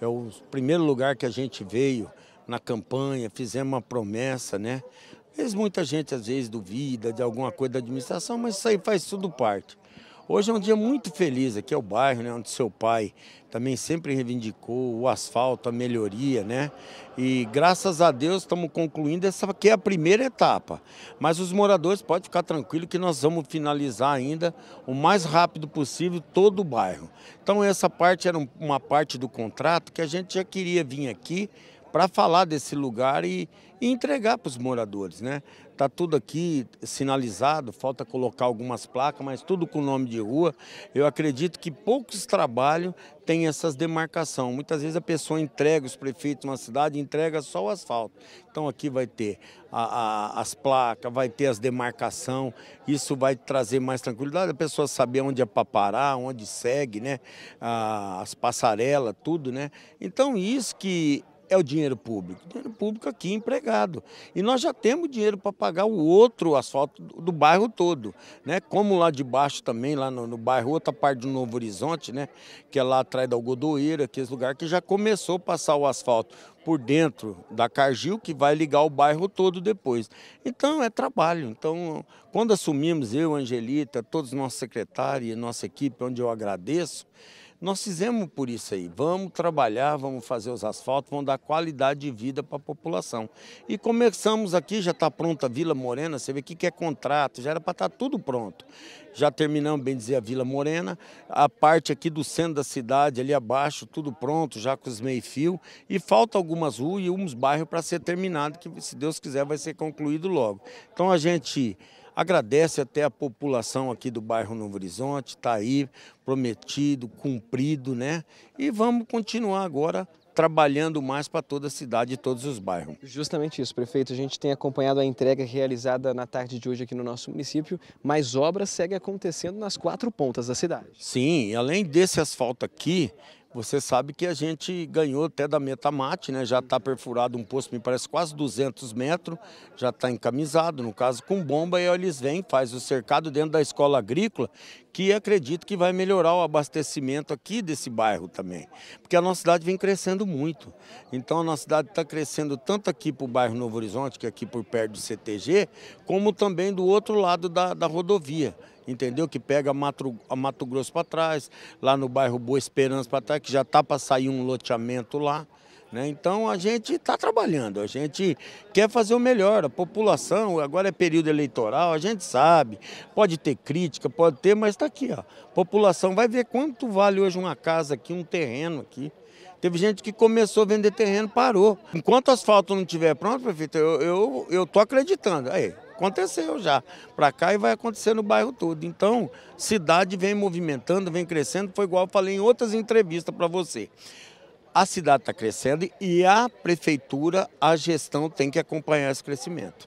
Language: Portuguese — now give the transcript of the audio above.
É o primeiro lugar que a gente veio na campanha, fizemos uma promessa, né? Às muita gente às vezes duvida de alguma coisa da administração, mas isso aí faz tudo parte. Hoje é um dia muito feliz, aqui é o bairro, né, onde seu pai também sempre reivindicou o asfalto, a melhoria, né? E graças a Deus estamos concluindo essa que é a primeira etapa. Mas os moradores podem ficar tranquilos que nós vamos finalizar ainda o mais rápido possível todo o bairro. Então essa parte era uma parte do contrato que a gente já queria vir aqui para falar desse lugar e, e entregar para os moradores, né? Tá tudo aqui sinalizado, falta colocar algumas placas, mas tudo com nome de rua. Eu acredito que poucos trabalhos têm essas demarcação. Muitas vezes a pessoa entrega os prefeitos uma cidade, entrega só o asfalto. Então aqui vai ter a, a, as placas, vai ter as demarcação. Isso vai trazer mais tranquilidade, a pessoa saber onde é para parar, onde segue, né? Ah, as passarelas, tudo, né? Então isso que é o dinheiro público. Dinheiro público aqui empregado. E nós já temos dinheiro para pagar o outro asfalto do, do bairro todo. Né? Como lá de baixo também, lá no, no, bairro, outra parte do Novo Horizonte, né? que é lá atrás da Algodoeira, aqueles é lugar que já começou a passar o asfalto por dentro da Cargil que vai ligar o bairro todo depois. Então é trabalho. Então, quando assumimos, eu, Angelita, todos os nossos secretários e nossa equipe, onde eu agradeço, nós fizemos por isso aí. Vamos trabalhar, vamos fazer os asfaltos, vamos dar qualidade de vida para a população. E começamos aqui, já está pronta a Vila Morena, você vê o que é contrato, já era para estar tá tudo pronto. Já terminamos, bem dizer, a Vila Morena, a parte aqui do centro da cidade, ali abaixo, tudo pronto, já com os meio-fio. E falta algumas ruas e uns bairros para ser terminado, que se Deus quiser vai ser concluído logo. Então a gente Agradece até a população aqui do bairro Novo Horizonte, está aí prometido, cumprido, né? E vamos continuar agora trabalhando mais para toda a cidade e todos os bairros. Justamente isso, prefeito. A gente tem acompanhado a entrega realizada na tarde de hoje aqui no nosso município, mas obras seguem acontecendo nas quatro pontas da cidade. Sim, além desse asfalto aqui, você sabe que a gente ganhou até da Metamate, né? já está perfurado um poço, me parece quase 200 metros, já está encamisado, no caso com bomba, e eles vêm, faz o cercado dentro da escola agrícola, que acredito que vai melhorar o abastecimento aqui desse bairro também, porque a nossa cidade vem crescendo muito. Então a nossa cidade está crescendo tanto aqui para o bairro Novo Horizonte, que é aqui por perto do CTG, como também do outro lado da, da rodovia entendeu? Que pega Mato, Mato Grosso para trás, lá no bairro Boa Esperança para trás, que já está para sair um loteamento lá. Né? Então a gente está trabalhando, a gente quer fazer o melhor. A população, agora é período eleitoral, a gente sabe, pode ter crítica, pode ter, mas está aqui. Ó. A população vai ver quanto vale hoje uma casa aqui, um terreno aqui. Teve gente que começou a vender terreno, parou. Enquanto o asfalto não estiver pronto, prefeito, eu estou eu, eu tô acreditando. Aí, aconteceu já para cá e vai acontecer no bairro todo. Então, cidade vem movimentando, vem crescendo, foi igual eu falei em outras entrevistas para você. A cidade está crescendo e a prefeitura, a gestão tem que acompanhar esse crescimento.